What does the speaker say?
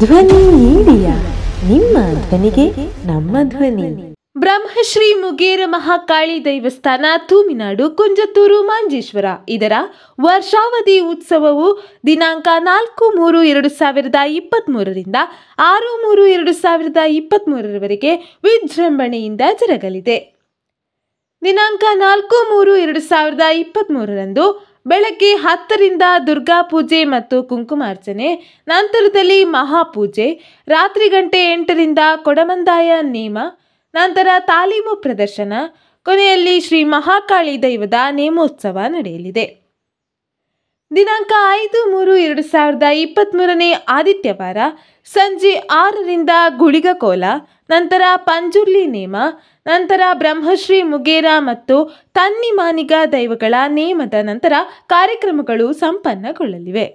ಧ್ವನಿ ನೀಡಿಯ ನಿಮ್ಮ ಧ್ವನಿಗೆ ನಮ್ಮ ಧ್ವನಿ ಬ್ರಹ್ಮಶ್ರೀ ಮುಗೇರ ಮಹಾಕಾಳಿ ದೈವಸ್ಥಾನ ತೂಮಿನಾಡು ಕುಂಜತ್ತೂರು ಮಾಂಜೇಶ್ವರ ಇದರ ವರ್ಷಾವಧಿ ಉತ್ಸವವು ದಿನಾಂಕ ನಾಲ್ಕು ಮೂರು ಎರಡು ಸಾವಿರದ ಇಪ್ಪತ್ತ್ಮೂರರಿಂದ ಆರು ಮೂರು ಎರಡು ಸಾವಿರದ ಇಪ್ಪತ್ತ್ಮೂರರವರೆಗೆ ವಿಜೃಂಭಣೆಯಿಂದ ಜರುಗಲಿದೆ ದಿನಾಂಕ ನಾಲ್ಕು ಮೂರು ಎರಡು ಸಾವಿರದ ಇಪ್ಪತ್ತ್ಮೂರರಂದು ಬೆಳಗ್ಗೆ ಹತ್ತರಿಂದ ದುರ್ಗಾ ಪೂಜೆ ಮತ್ತು ಕುಂಕುಮಾರ್ಚನೆ ನಂತರದಲ್ಲಿ ಮಹಾಪೂಜೆ ರಾತ್ರಿ ಗಂಟೆ ಎಂಟರಿಂದ ಕೊಡಮಂದಾಯ ನೇಮ ನಂತರ ತಾಲೀಮು ಪ್ರದರ್ಶನ ಕೊನೆಯಲ್ಲಿ ಶ್ರೀ ಮಹಾಕಾಳಿ ದೈವದ ನೇಮೋತ್ಸವ ನಡೆಯಲಿದೆ ದಿನಾಂಕ ಐದು ಮೂರು ಎರಡು ಸಾವಿರದ ಇಪ್ಪತ್ತ್ಮೂರನೇ ಆದಿತ್ಯವಾರ ಸಂಜೆ ಆರರಿಂದ ಗುಳಿಗಕೋಲ ನಂತರ ಪಂಜುರ್ಲಿ ನೇಮ ನಂತರ ಬ್ರಹ್ಮಶ್ರೀ ಮುಗೇರಾ ಮತ್ತು ತನ್ನಿಮಾನಿಗ ದೈವಗಳ ನೇಮದ ನಂತರ ಕಾರ್ಯಕ್ರಮಗಳು ಸಂಪನ್ನಗೊಳ್ಳಲಿವೆ